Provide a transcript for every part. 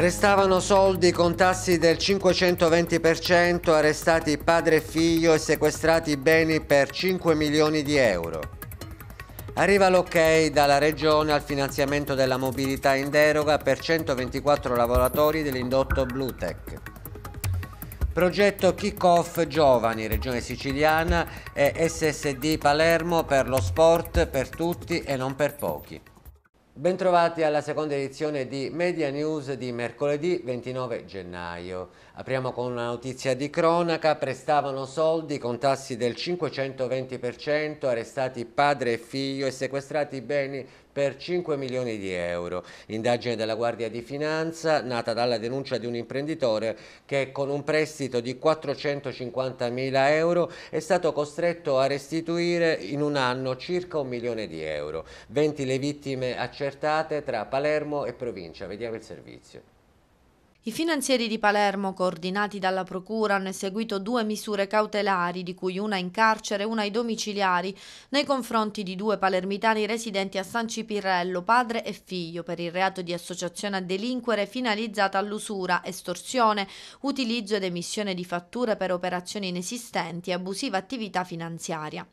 Restavano soldi con tassi del 520%, arrestati padre e figlio e sequestrati beni per 5 milioni di euro. Arriva l'ok dalla Regione al finanziamento della mobilità in deroga per 124 lavoratori dell'indotto Bluetech. Progetto Kick-Off Giovani, Regione Siciliana e SSD Palermo per lo sport per tutti e non per pochi. Bentrovati alla seconda edizione di Media News di mercoledì 29 gennaio. Apriamo con una notizia di cronaca, prestavano soldi con tassi del 520%, arrestati padre e figlio e sequestrati beni per 5 milioni di euro. Indagine della Guardia di Finanza nata dalla denuncia di un imprenditore che con un prestito di 450 mila euro è stato costretto a restituire in un anno circa un milione di euro. 20 le vittime accertate tra Palermo e provincia. Vediamo il servizio. I finanzieri di Palermo, coordinati dalla Procura, hanno eseguito due misure cautelari, di cui una in carcere e una ai domiciliari, nei confronti di due palermitani residenti a San Cipirrello, padre e figlio, per il reato di associazione a delinquere finalizzata all'usura, estorsione, utilizzo ed emissione di fatture per operazioni inesistenti e abusiva attività finanziaria.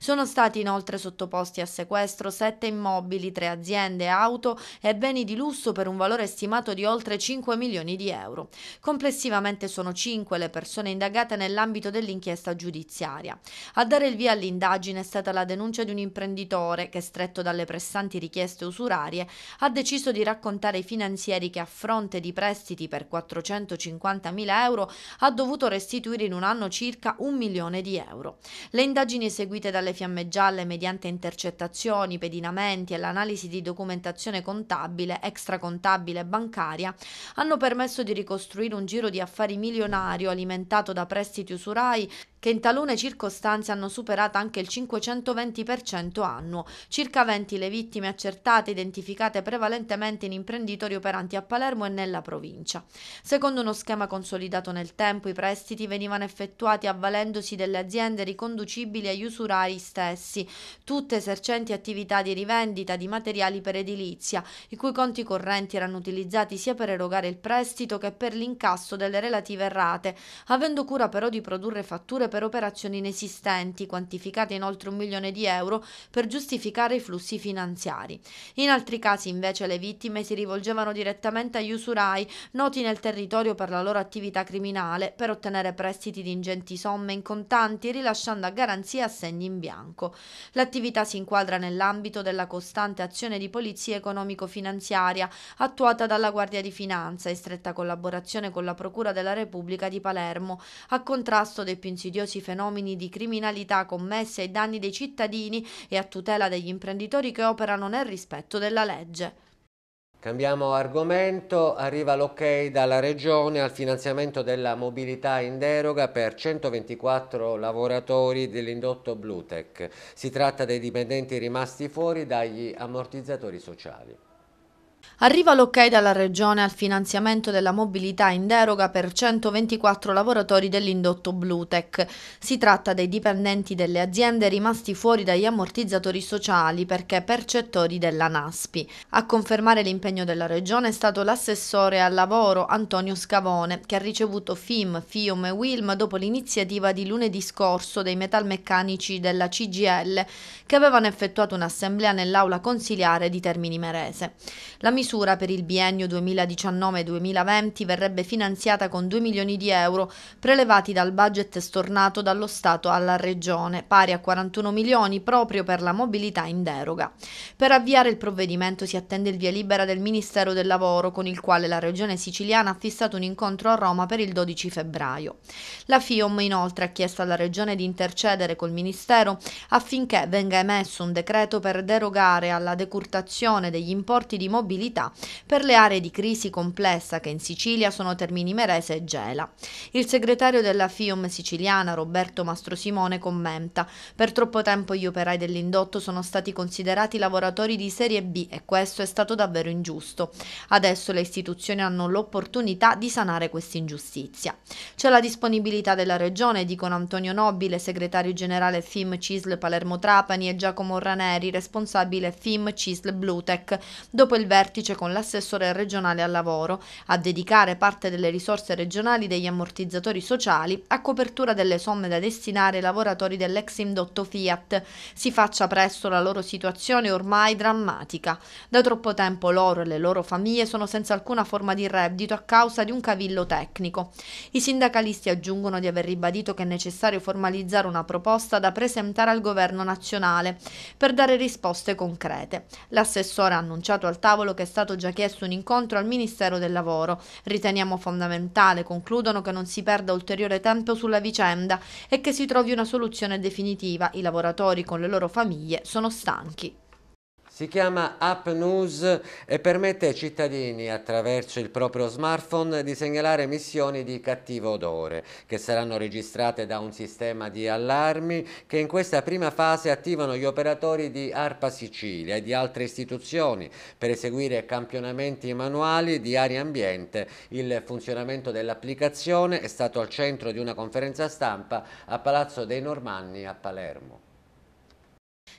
Sono stati inoltre sottoposti a sequestro sette immobili, tre aziende, auto e beni di lusso per un valore stimato di oltre 5 milioni di di euro. Complessivamente sono cinque le persone indagate nell'ambito dell'inchiesta giudiziaria. A dare il via all'indagine è stata la denuncia di un imprenditore che, stretto dalle pressanti richieste usurarie, ha deciso di raccontare ai finanzieri che a fronte di prestiti per 450.000 euro ha dovuto restituire in un anno circa un milione di euro. Le indagini eseguite dalle Fiamme Gialle mediante intercettazioni, pedinamenti e l'analisi di documentazione contabile, extracontabile e bancaria hanno permesso permesso di ricostruire un giro di affari milionario alimentato da prestiti usurai che in talune circostanze hanno superato anche il 520% annuo. Circa 20 le vittime accertate, identificate prevalentemente in imprenditori operanti a Palermo e nella provincia. Secondo uno schema consolidato nel tempo, i prestiti venivano effettuati avvalendosi delle aziende riconducibili agli usurai stessi, tutte esercenti attività di rivendita di materiali per edilizia, i cui conti correnti erano utilizzati sia per erogare il prestito investito che per l'incasso delle relative rate, avendo cura però di produrre fatture per operazioni inesistenti, quantificate in oltre un milione di euro, per giustificare i flussi finanziari. In altri casi invece le vittime si rivolgevano direttamente agli usurai noti nel territorio per la loro attività criminale per ottenere prestiti di ingenti somme in contanti rilasciando a garanzia assegni in bianco. L'attività si inquadra nell'ambito della costante azione di polizia economico-finanziaria attuata dalla Guardia di Finanza e strettamente stretta collaborazione con la Procura della Repubblica di Palermo, a contrasto dei più insidiosi fenomeni di criminalità commessi ai danni dei cittadini e a tutela degli imprenditori che operano nel rispetto della legge. Cambiamo argomento, arriva l'ok dalla Regione al finanziamento della mobilità in deroga per 124 lavoratori dell'indotto Blutec. Si tratta dei dipendenti rimasti fuori dagli ammortizzatori sociali. Arriva l'ok dalla Regione al finanziamento della mobilità in deroga per 124 lavoratori dell'indotto Blutec. Si tratta dei dipendenti delle aziende rimasti fuori dagli ammortizzatori sociali perché percettori della NASPI. A confermare l'impegno della Regione è stato l'assessore al lavoro Antonio Scavone, che ha ricevuto FIM, FIOM e WILM dopo l'iniziativa di lunedì scorso dei metalmeccanici della CGL, che avevano effettuato un'assemblea nell'aula consiliare di Termini Merese. La misura misura per il biennio 2019-2020 verrebbe finanziata con 2 milioni di euro prelevati dal budget stornato dallo Stato alla Regione, pari a 41 milioni proprio per la mobilità in deroga. Per avviare il provvedimento si attende il via libera del Ministero del Lavoro, con il quale la Regione siciliana ha fissato un incontro a Roma per il 12 febbraio. La FIOM inoltre ha chiesto alla Regione di intercedere col Ministero affinché venga emesso un decreto per derogare alla decurtazione degli importi di mobilità criticità per le aree di crisi complessa che in Sicilia sono Termini Merese e Gela. Il segretario della FIOM siciliana Roberto Mastrosimone commenta «Per troppo tempo gli operai dell'indotto sono stati considerati lavoratori di serie B e questo è stato davvero ingiusto. Adesso le istituzioni hanno l'opportunità di sanare questa ingiustizia. C'è la disponibilità della Regione, dicono Antonio Nobile, segretario generale FIM CISL Palermo Trapani e Giacomo Raneri, responsabile FIM CISL Blutec, dopo il vertice Cornice con l'assessore regionale al lavoro a dedicare parte delle risorse regionali degli ammortizzatori sociali a copertura delle somme da destinare ai lavoratori dell'ex indotto Fiat. Si faccia presto la loro situazione ormai drammatica. Da troppo tempo loro e le loro famiglie sono senza alcuna forma di reddito a causa di un cavillo tecnico. I sindacalisti aggiungono di aver ribadito che è necessario formalizzare una proposta da presentare al governo nazionale per dare risposte concrete. L'assessore ha annunciato al tavolo che sta stato già chiesto un incontro al Ministero del Lavoro. Riteniamo fondamentale, concludono, che non si perda ulteriore tempo sulla vicenda e che si trovi una soluzione definitiva. I lavoratori con le loro famiglie sono stanchi. Si chiama App News e permette ai cittadini attraverso il proprio smartphone di segnalare emissioni di cattivo odore che saranno registrate da un sistema di allarmi che in questa prima fase attivano gli operatori di ARPA Sicilia e di altre istituzioni per eseguire campionamenti manuali di aria ambiente. Il funzionamento dell'applicazione è stato al centro di una conferenza stampa a Palazzo dei Normanni a Palermo.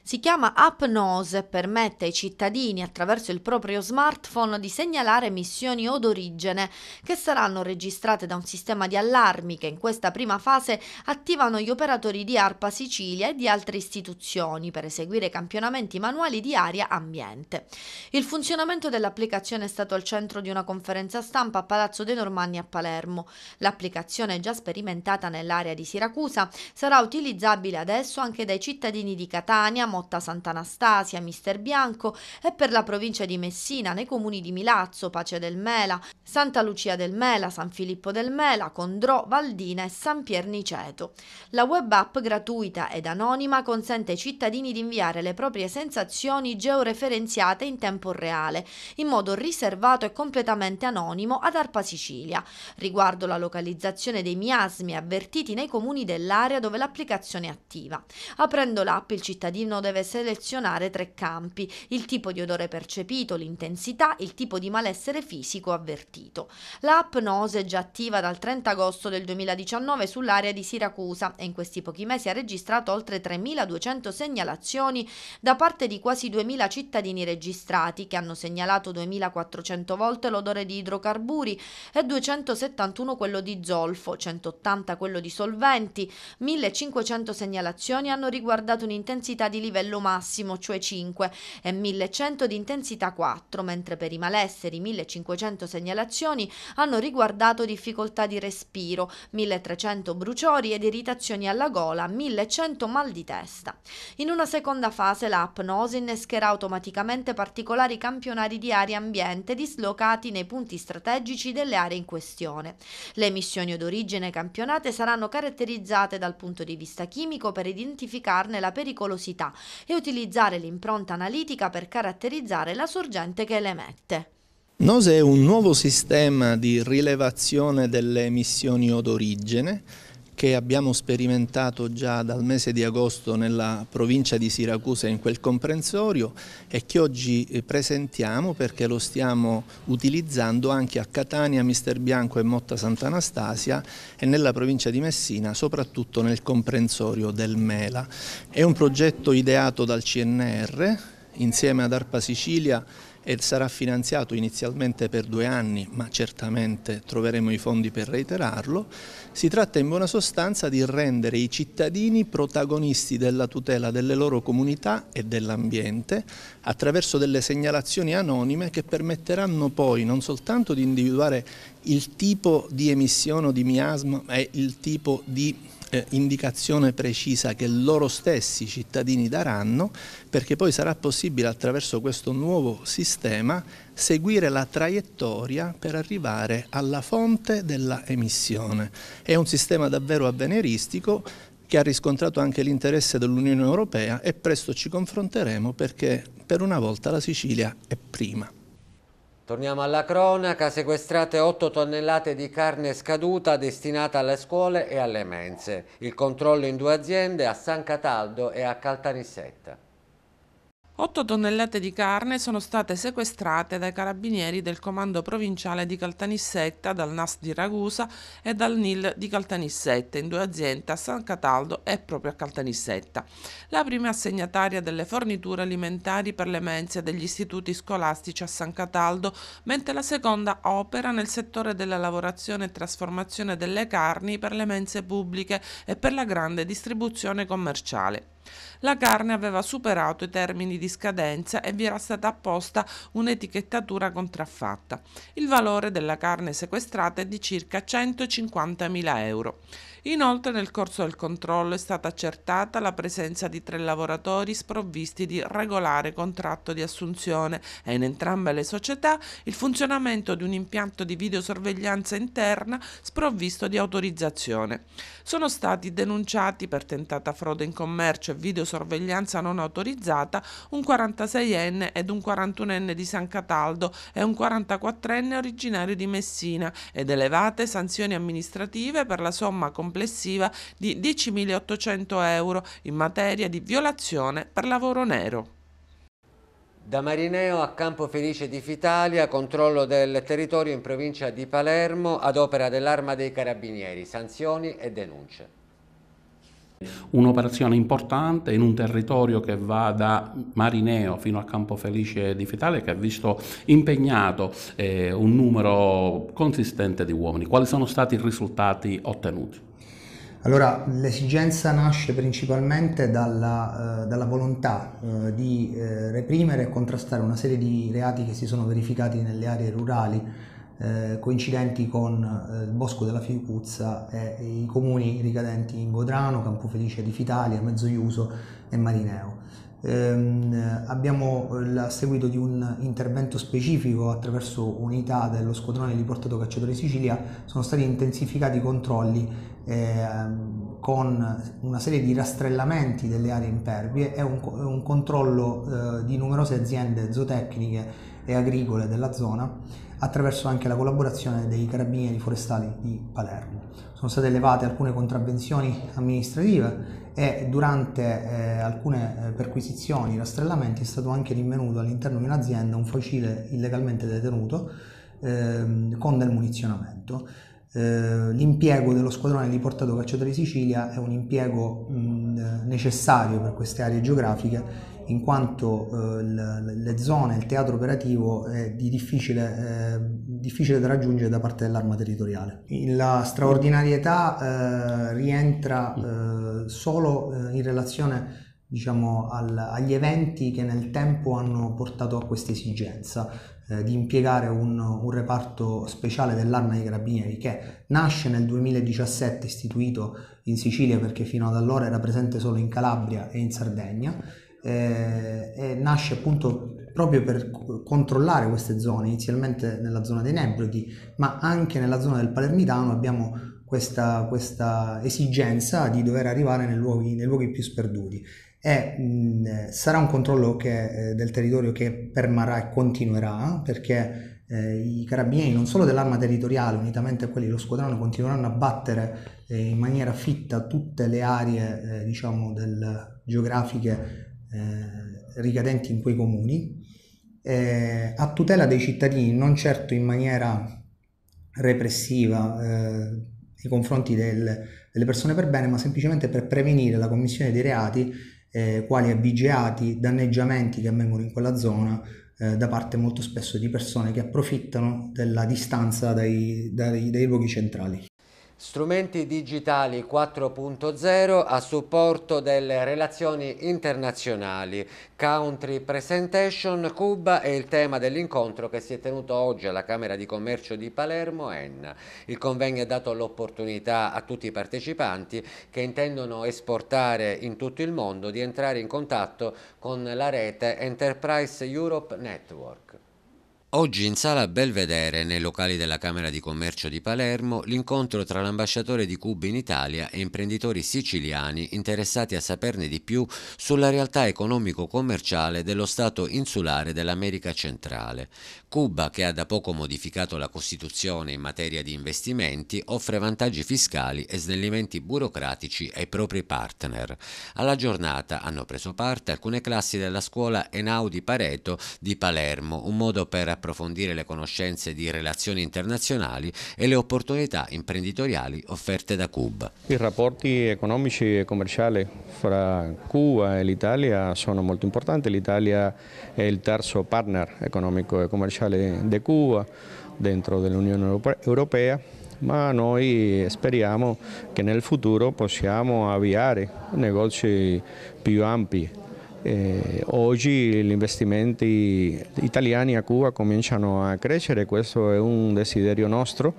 Si chiama App e permette ai cittadini attraverso il proprio smartphone di segnalare emissioni odorigene che saranno registrate da un sistema di allarmi che in questa prima fase attivano gli operatori di ARPA Sicilia e di altre istituzioni per eseguire campionamenti manuali di aria ambiente. Il funzionamento dell'applicazione è stato al centro di una conferenza stampa a Palazzo dei Normanni a Palermo. L'applicazione già sperimentata nell'area di Siracusa sarà utilizzabile adesso anche dai cittadini di Catania, Motta Sant'Anastasia, Mister Bianco e per la provincia di Messina nei comuni di Milazzo, Pace del Mela, Santa Lucia del Mela, San Filippo del Mela, Condrò, Valdina e San Pierniceto. La web app gratuita ed anonima consente ai cittadini di inviare le proprie sensazioni georeferenziate in tempo reale, in modo riservato e completamente anonimo ad Arpa Sicilia, riguardo la localizzazione dei miasmi avvertiti nei comuni dell'area dove l'applicazione è attiva. Aprendo l'app il cittadino deve selezionare tre campi, il tipo di odore percepito, l'intensità, il tipo di malessere fisico avvertito. L'app Nose è già attiva dal 30 agosto del 2019 sull'area di Siracusa e in questi pochi mesi ha registrato oltre 3.200 segnalazioni da parte di quasi 2.000 cittadini registrati che hanno segnalato 2.400 volte l'odore di idrocarburi e 271 quello di zolfo, 180 quello di solventi, 1.500 segnalazioni hanno riguardato un'intensità di livello livello massimo, cioè 5, e 1100 di intensità 4, mentre per i malesseri 1500 segnalazioni hanno riguardato difficoltà di respiro, 1300 bruciori ed irritazioni alla gola, 1100 mal di testa. In una seconda fase l'app Nosi innescherà automaticamente particolari campionari di aria ambiente dislocati nei punti strategici delle aree in questione. Le missioni d'origine campionate saranno caratterizzate dal punto di vista chimico per identificarne la pericolosità, e utilizzare l'impronta analitica per caratterizzare la sorgente che le emette. NOSE è un nuovo sistema di rilevazione delle emissioni odorigene che abbiamo sperimentato già dal mese di agosto nella provincia di Siracusa in quel comprensorio e che oggi eh, presentiamo perché lo stiamo utilizzando anche a Catania, Mister Bianco e Motta Sant'Anastasia e nella provincia di Messina, soprattutto nel comprensorio del Mela. È un progetto ideato dal CNR insieme ad Arpa Sicilia e sarà finanziato inizialmente per due anni, ma certamente troveremo i fondi per reiterarlo. Si tratta in buona sostanza di rendere i cittadini protagonisti della tutela delle loro comunità e dell'ambiente attraverso delle segnalazioni anonime che permetteranno poi non soltanto di individuare il tipo di emissione o di miasma, e il tipo di eh, indicazione precisa che loro stessi cittadini daranno perché poi sarà possibile attraverso questo nuovo sistema seguire la traiettoria per arrivare alla fonte dell'emissione. È un sistema davvero avveniristico che ha riscontrato anche l'interesse dell'Unione Europea e presto ci confronteremo perché per una volta la Sicilia è prima. Torniamo alla cronaca, sequestrate 8 tonnellate di carne scaduta destinata alle scuole e alle mense. Il controllo in due aziende a San Cataldo e a Caltanissetta. 8 tonnellate di carne sono state sequestrate dai carabinieri del comando provinciale di Caltanissetta, dal NAS di Ragusa e dal NIL di Caltanissetta, in due aziende a San Cataldo e proprio a Caltanissetta. La prima assegnataria delle forniture alimentari per le mense degli istituti scolastici a San Cataldo, mentre la seconda opera nel settore della lavorazione e trasformazione delle carni per le mense pubbliche e per la grande distribuzione commerciale. La carne aveva superato i termini di scadenza e vi era stata apposta un'etichettatura contraffatta. Il valore della carne sequestrata è di circa 150.000 euro. Inoltre nel corso del controllo è stata accertata la presenza di tre lavoratori sprovvisti di regolare contratto di assunzione e in entrambe le società il funzionamento di un impianto di videosorveglianza interna sprovvisto di autorizzazione. Sono stati denunciati per tentata frode in commercio e videosorveglianza non autorizzata un 46enne ed un 41enne di San Cataldo e un 44enne originario di Messina ed elevate sanzioni amministrative per la somma complessiva complessiva di 10.800 euro in materia di violazione per lavoro nero. Da Marineo a Campo Felice di Fitalia, controllo del territorio in provincia di Palermo ad opera dell'Arma dei Carabinieri, sanzioni e denunce. Un'operazione importante in un territorio che va da Marineo fino a Campo Felice di Fitalia che ha visto impegnato eh, un numero consistente di uomini. Quali sono stati i risultati ottenuti? Allora, l'esigenza nasce principalmente dalla, eh, dalla volontà eh, di eh, reprimere e contrastare una serie di reati che si sono verificati nelle aree rurali, eh, coincidenti con eh, il bosco della Fiucuzza e i comuni ricadenti in Godrano, Campofelice di Fitalia, Mezzoiuso e Marineo ehm, abbiamo a eh, seguito di un intervento specifico attraverso unità dello squadrone di Portato Cacciatore Sicilia sono stati intensificati i controlli ehm, con una serie di rastrellamenti delle aree impervie e un, un controllo eh, di numerose aziende zootecniche e agricole della zona attraverso anche la collaborazione dei carabinieri forestali di Palermo. Sono state elevate alcune contravvenzioni amministrative e durante eh, alcune eh, perquisizioni, rastrellamenti, è stato anche rinvenuto all'interno di un'azienda un fucile illegalmente detenuto eh, con del munizionamento. Eh, l'impiego dello squadrone di Portato Cacciatori Sicilia è un impiego mm, eh, necessario per queste aree geografiche in quanto eh, le, le zone, il teatro operativo è di difficile, eh, difficile, da raggiungere da parte dell'arma territoriale. La straordinarietà eh, rientra mm. eh, solo eh, in relazione diciamo, al, agli eventi che nel tempo hanno portato a questa esigenza eh, di impiegare un, un, reparto speciale dell'arma dei carabinieri che nasce nel 2017 istituito in Sicilia perché fino ad allora era presente solo in Calabria e in Sardegna eh, e nasce appunto proprio per controllare queste zone, inizialmente nella zona dei Nebrodi, ma anche nella zona del Palermitano abbiamo questa, questa esigenza di dover arrivare nei luoghi, nei luoghi più sperduti. E, mh, sarà un controllo che, eh, del territorio che permarrà e continuerà perché eh, i carabinieri non solo dell'arma territoriale unitamente a quelli dello squadrone continueranno a battere eh, in maniera fitta tutte le aree eh, diciamo del, geografiche eh, ricadenti in quei comuni, eh, a tutela dei cittadini, non certo in maniera repressiva eh, nei confronti del, delle persone per bene, ma semplicemente per prevenire la commissione di reati eh, quali avvigeati, danneggiamenti che avvengono in quella zona eh, da parte molto spesso di persone che approfittano della distanza dai, dai, dai luoghi centrali. Strumenti digitali 4.0 a supporto delle relazioni internazionali. Country Presentation Cuba è il tema dell'incontro che si è tenuto oggi alla Camera di Commercio di Palermo ENNA. Il convegno ha dato l'opportunità a tutti i partecipanti che intendono esportare in tutto il mondo di entrare in contatto con la rete Enterprise Europe Network. Oggi in sala Belvedere, nei locali della Camera di Commercio di Palermo, l'incontro tra l'ambasciatore di Cuba in Italia e imprenditori siciliani interessati a saperne di più sulla realtà economico-commerciale dello Stato insulare dell'America centrale. Cuba, che ha da poco modificato la Costituzione in materia di investimenti, offre vantaggi fiscali e snellimenti burocratici ai propri partner. Alla giornata hanno preso parte alcune classi della scuola Enaudi Pareto di Palermo, un modo per approfondire le conoscenze di relazioni internazionali e le opportunità imprenditoriali offerte da Cuba. I rapporti economici e commerciali fra Cuba e l'Italia sono molto importanti, l'Italia è il terzo partner economico e commerciale di Cuba dentro dell'Unione Europea ma noi speriamo che nel futuro possiamo avviare negozi più ampi eh, oggi gli investimenti italiani a Cuba cominciano a crescere, questo è un desiderio nostro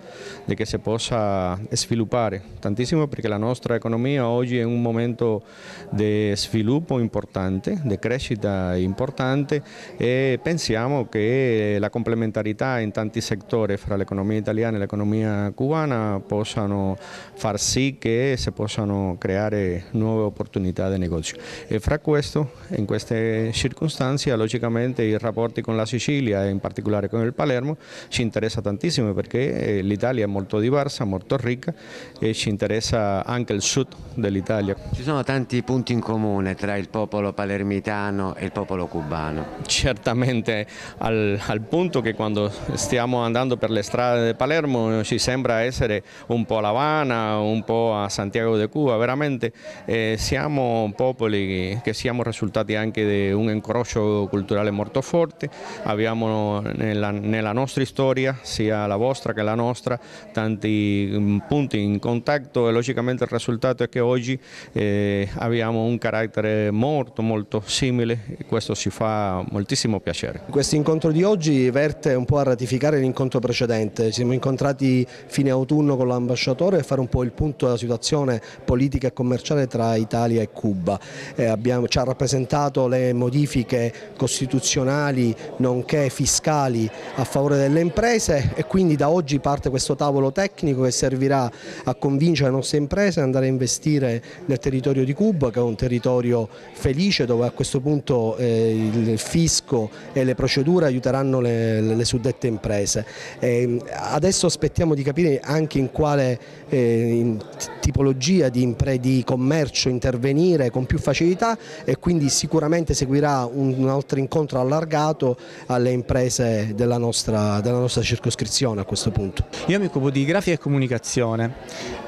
di che si possa sviluppare tantissimo perché la nostra economia oggi è un momento di sviluppo importante, di crescita importante e pensiamo che la complementarità in tanti settori fra l'economia italiana e l'economia cubana possano far sì che si possano creare nuove opportunità di negozio. E fra questo in queste circostanze logicamente i rapporti con la Sicilia e in particolare con il Palermo ci interessa tantissimo perché eh, l'Italia è molto diversa, molto ricca e ci interessa anche il sud dell'Italia. Ci sono tanti punti in comune tra il popolo palermitano e il popolo cubano. Certamente al, al punto che quando stiamo andando per le strade di Palermo ci sembra essere un po' a La Habana, un po' a Santiago de Cuba, veramente eh, siamo popoli che siamo risultati stati anche un incrocio culturale molto forte, abbiamo nella, nella nostra storia, sia la vostra che la nostra, tanti mm, punti in contatto e logicamente il risultato è che oggi eh, abbiamo un carattere molto molto simile e questo ci fa moltissimo piacere. Questo incontro di oggi verte un po' a ratificare l'incontro precedente, ci siamo incontrati fine autunno con l'ambasciatore a fare un po' il punto della situazione politica e commerciale tra Italia e Cuba. Eh, abbiamo, ci ha rappresentato presentato le modifiche costituzionali nonché fiscali a favore delle imprese e quindi da oggi parte questo tavolo tecnico che servirà a convincere le nostre imprese ad andare a investire nel territorio di Cuba che è un territorio felice dove a questo punto eh, il fisco e le procedure aiuteranno le, le suddette imprese. E ehm, adesso aspettiamo di capire anche in quale eh, in tipologia di, impre, di commercio intervenire con più facilità e quindi si sicuramente seguirà un altro incontro allargato alle imprese della nostra, della nostra circoscrizione a questo punto. Io mi occupo di grafica e comunicazione,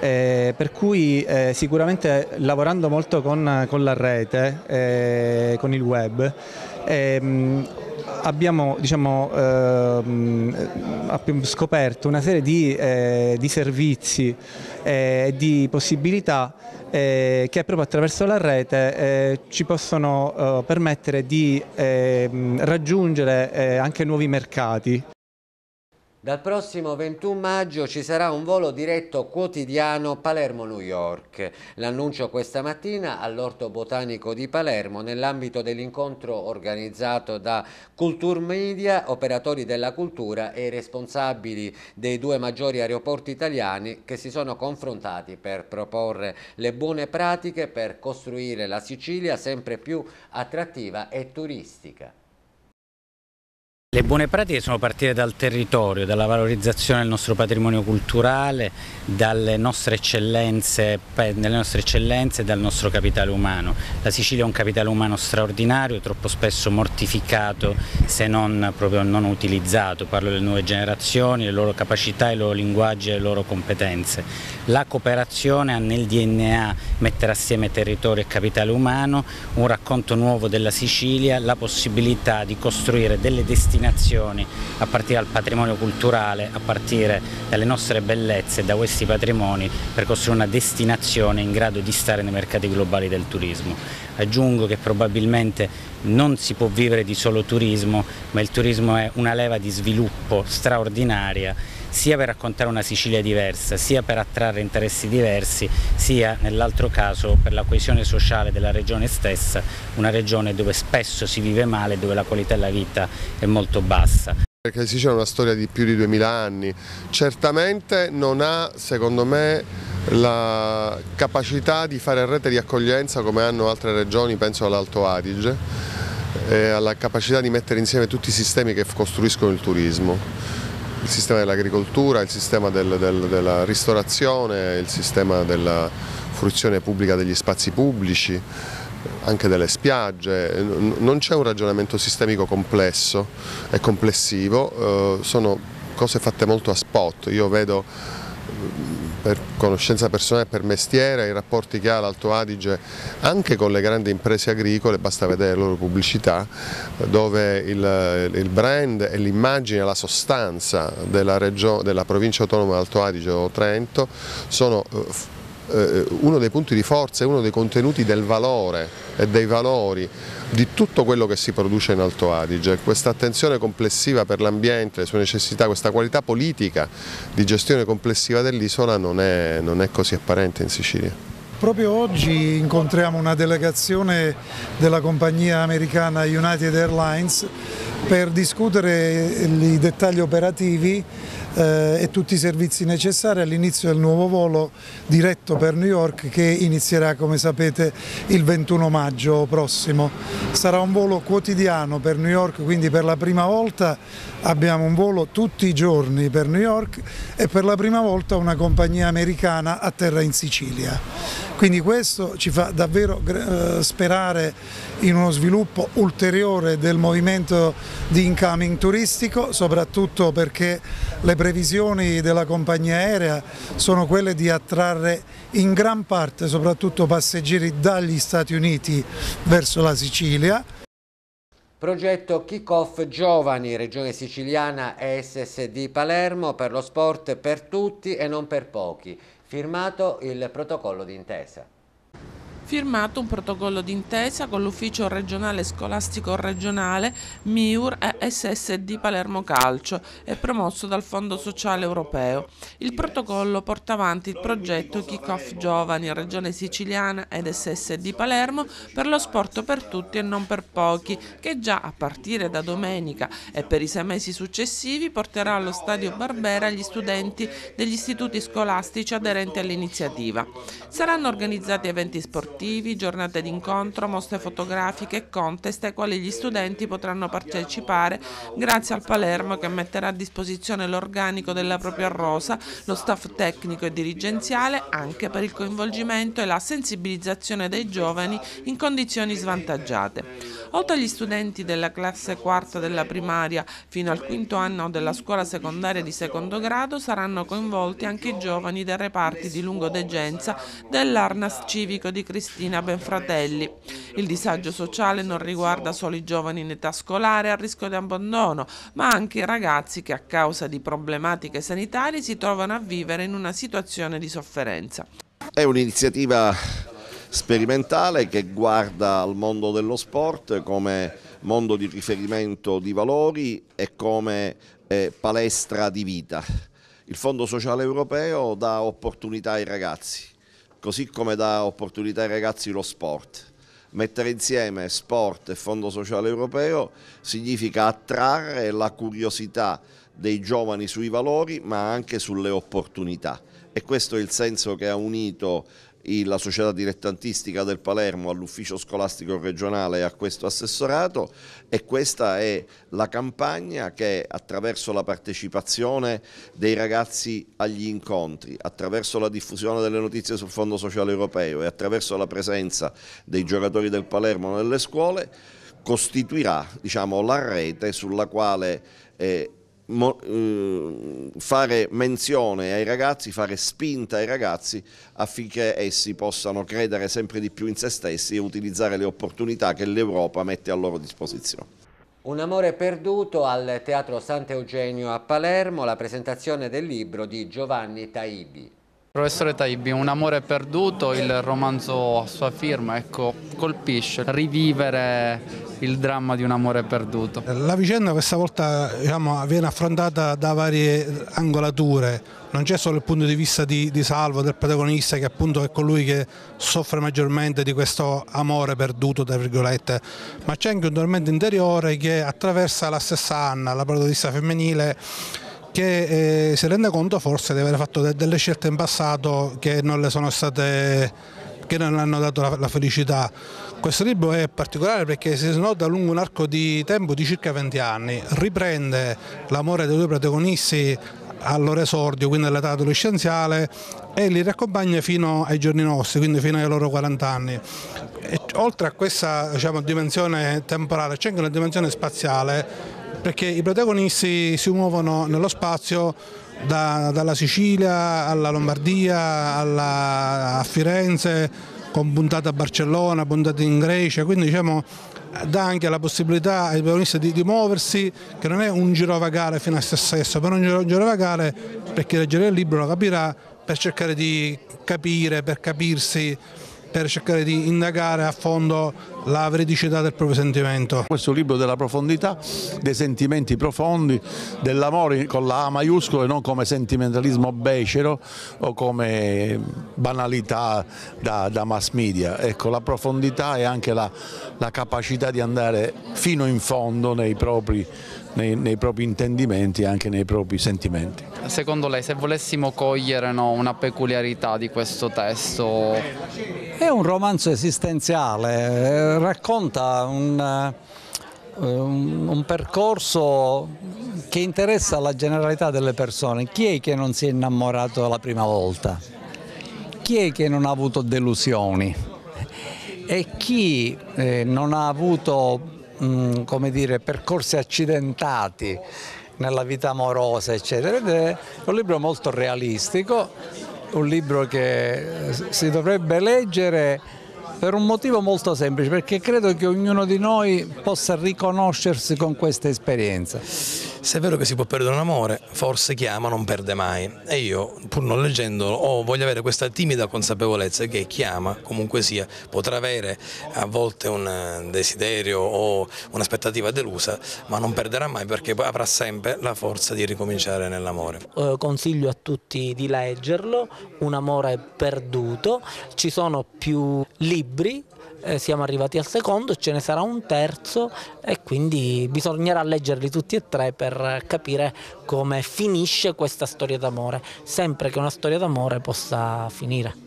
eh, per cui eh, sicuramente lavorando molto con, con la rete, eh, con il web, ehm, abbiamo diciamo, ehm, scoperto una serie di, eh, di servizi eh, e eh, di possibilità eh, che proprio attraverso la rete eh, ci possono eh, permettere di ehm, raggiungere eh, anche nuovi mercati dal prossimo 21 maggio ci sarà un volo diretto quotidiano Palermo-New York. L'annuncio questa mattina all'Orto Botanico di Palermo nell'ambito dell'incontro organizzato da Culture Media, operatori della cultura e responsabili dei due maggiori aeroporti italiani che si sono confrontati per proporre le buone pratiche per costruire la Sicilia sempre più attrattiva e turistica. Le buone pratiche sono partite dal territorio, dalla valorizzazione del nostro patrimonio culturale, dalle nostre eccellenze, dalle nostre eccellenze e dal nostro capitale umano. La Sicilia è un capitale umano straordinario, troppo spesso mortificato se non proprio non utilizzato. Parlo delle nuove generazioni, le loro capacità, i loro linguaggi e le loro competenze. La cooperazione ha nel DNA mettere assieme territorio e capitale umano, un racconto nuovo della Sicilia, la possibilità di costruire delle destinazioni nazioni, a partire dal patrimonio culturale, a partire dalle nostre bellezze, da questi patrimoni, per costruire una destinazione in grado di stare nei mercati globali del turismo. Aggiungo che probabilmente non si può vivere di solo turismo, ma il turismo è una leva di sviluppo straordinaria sia per raccontare una Sicilia diversa, sia per attrarre interessi diversi, sia nell'altro caso per la coesione sociale della regione stessa, una regione dove spesso si vive male, dove la qualità della vita è molto bassa. Perché la Sicilia ha una storia di più di 2000 anni, certamente non ha, secondo me, la capacità di fare rete di accoglienza come hanno altre regioni, penso all'Alto Adige, e alla capacità di mettere insieme tutti i sistemi che costruiscono il turismo il sistema dell'agricoltura, il sistema del, del, della ristorazione, il sistema della fruizione pubblica degli spazi pubblici, anche delle spiagge, non c'è un ragionamento sistemico complesso e complessivo, eh, sono cose fatte molto a spot, io vedo per conoscenza personale, per mestiere, i rapporti che ha l'Alto Adige anche con le grandi imprese agricole, basta vedere le loro pubblicità, dove il, il brand e l'immagine, la sostanza della, regione, della provincia autonoma dell'Alto Adige o Trento sono eh, eh, uno dei punti di forza e uno dei contenuti del valore e dei valori di tutto quello che si produce in Alto Adige, questa attenzione complessiva per l'ambiente, le sue necessità, questa qualità politica di gestione complessiva dell'isola non è, non è così apparente in Sicilia. Proprio oggi incontriamo una delegazione della compagnia americana United Airlines per discutere i dettagli operativi eh, e tutti i servizi necessari all'inizio del nuovo volo diretto per New York che inizierà come sapete il 21 maggio prossimo. Sarà un volo quotidiano per New York, quindi per la prima volta abbiamo un volo tutti i giorni per New York e per la prima volta una compagnia americana a terra in Sicilia quindi questo ci fa davvero eh, sperare in uno sviluppo ulteriore del movimento di incoming turistico, soprattutto perché le previsioni della compagnia aerea sono quelle di attrarre in gran parte soprattutto passeggeri dagli Stati Uniti verso la Sicilia. Progetto Kickoff Giovani, Regione Siciliana SSD Palermo per lo sport per tutti e non per pochi firmato il protocollo d'intesa firmato un protocollo d'intesa con l'Ufficio regionale scolastico regionale MIUR e SSD Palermo Calcio e promosso dal Fondo Sociale Europeo. Il protocollo porta avanti il progetto Kick-Off Giovani, Regione Siciliana ed SSD Palermo per lo sport per tutti e non per pochi, che già a partire da domenica e per i sei mesi successivi porterà allo Stadio Barbera gli studenti degli istituti scolastici aderenti all'iniziativa. Saranno organizzati eventi sportivi attivi, giornate d'incontro, mostre fotografiche e contest ai quali gli studenti potranno partecipare grazie al Palermo che metterà a disposizione l'organico della propria rosa, lo staff tecnico e dirigenziale anche per il coinvolgimento e la sensibilizzazione dei giovani in condizioni svantaggiate. Oltre agli studenti della classe quarta della primaria fino al quinto anno della scuola secondaria di secondo grado saranno coinvolti anche i giovani dei reparti di lungodegenza dell'Arnas civico di Cristiano Cristina Benfratelli. Il disagio sociale non riguarda solo i giovani in età scolare a rischio di abbandono, ma anche i ragazzi che a causa di problematiche sanitarie si trovano a vivere in una situazione di sofferenza. È un'iniziativa sperimentale che guarda al mondo dello sport come mondo di riferimento di valori e come eh, palestra di vita. Il Fondo Sociale Europeo dà opportunità ai ragazzi così come dà opportunità ai ragazzi lo sport. Mettere insieme sport e Fondo Sociale Europeo significa attrarre la curiosità dei giovani sui valori ma anche sulle opportunità e questo è il senso che ha unito la società dilettantistica del Palermo all'ufficio scolastico regionale e a questo assessorato e questa è la campagna che attraverso la partecipazione dei ragazzi agli incontri, attraverso la diffusione delle notizie sul Fondo Sociale Europeo e attraverso la presenza dei giocatori del Palermo nelle scuole costituirà diciamo, la rete sulla quale eh, mo, eh, fare menzione ai ragazzi, fare spinta ai ragazzi affinché essi possano credere sempre di più in se stessi e utilizzare le opportunità che l'Europa mette a loro disposizione. Un amore perduto al Teatro Sant'Eugenio a Palermo, la presentazione del libro di Giovanni Taibi. Professore Taibbi, Un amore perduto, il romanzo a sua firma, ecco, colpisce, rivivere il dramma di un amore perduto. La vicenda questa volta diciamo, viene affrontata da varie angolature, non c'è solo il punto di vista di, di, Salvo, del protagonista che appunto è colui che soffre maggiormente di questo amore perduto, tra virgolette, ma c'è anche un tormento interiore che attraversa la stessa Anna, la protagonista femminile, che eh, si rende conto forse di aver fatto de delle scelte in passato che non le sono state che non hanno dato la, la, felicità. Questo libro è particolare perché si snoda lungo un arco di tempo di circa 20 anni, riprende l'amore dei due protagonisti al loro esordio, quindi all'età adolescenziale, e li raccompagna fino ai giorni nostri, quindi fino ai loro 40 anni. E oltre a questa diciamo, dimensione temporale c'è anche una dimensione spaziale perché i protagonisti si muovono nello spazio da, dalla Sicilia alla Lombardia, alla, a Firenze, con puntate a Barcellona, puntate in Grecia, quindi diciamo dà anche la possibilità ai protagonisti di, di, muoversi, che non è un girovagare fino a se stesso, però un girovagare, per chi leggerà il libro lo capirà, per cercare di capire, per capirsi, per cercare di indagare a fondo la veridicità del proprio sentimento. Questo libro della profondità, dei sentimenti profondi, dell'amore con la A maiuscola e non come sentimentalismo becero o come banalità da, da mass media. Ecco, la profondità e anche la, la, capacità di andare fino in fondo nei propri, nei, nei propri intendimenti e anche nei propri sentimenti secondo lei se volessimo cogliere no, una peculiarità di questo testo? È un romanzo esistenziale, eh, racconta eh, un, un, percorso che interessa la generalità delle persone. Chi è che non si è innamorato la prima volta? Chi è che non ha avuto delusioni? E chi eh, non ha avuto mh, mm, dire, percorsi accidentati? nella vita amorosa, eccetera. Ed è un libro molto realistico, un libro che eh, si dovrebbe leggere per un motivo molto semplice, perché credo che ognuno di noi possa riconoscersi con questa esperienza se è vero che si può perdere un amore, forse chi ama non perde mai. E io, pur non leggendolo, oh, voglio avere questa timida consapevolezza che chi ama, comunque sia, potrà avere a volte un eh, desiderio o un'aspettativa delusa, ma non perderà mai perché avrà sempre la forza di ricominciare nell'amore. Eh, consiglio a tutti di leggerlo, Un amore perduto, ci sono più libri eh, siamo arrivati al secondo, ce ne sarà un terzo e quindi bisognerà leggerli tutti e tre per capire come finisce questa storia d'amore, sempre che una storia d'amore possa finire.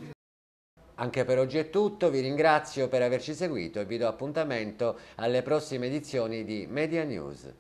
Anche per oggi è tutto, vi ringrazio per averci seguito e vi do appuntamento alle prossime edizioni di Media News.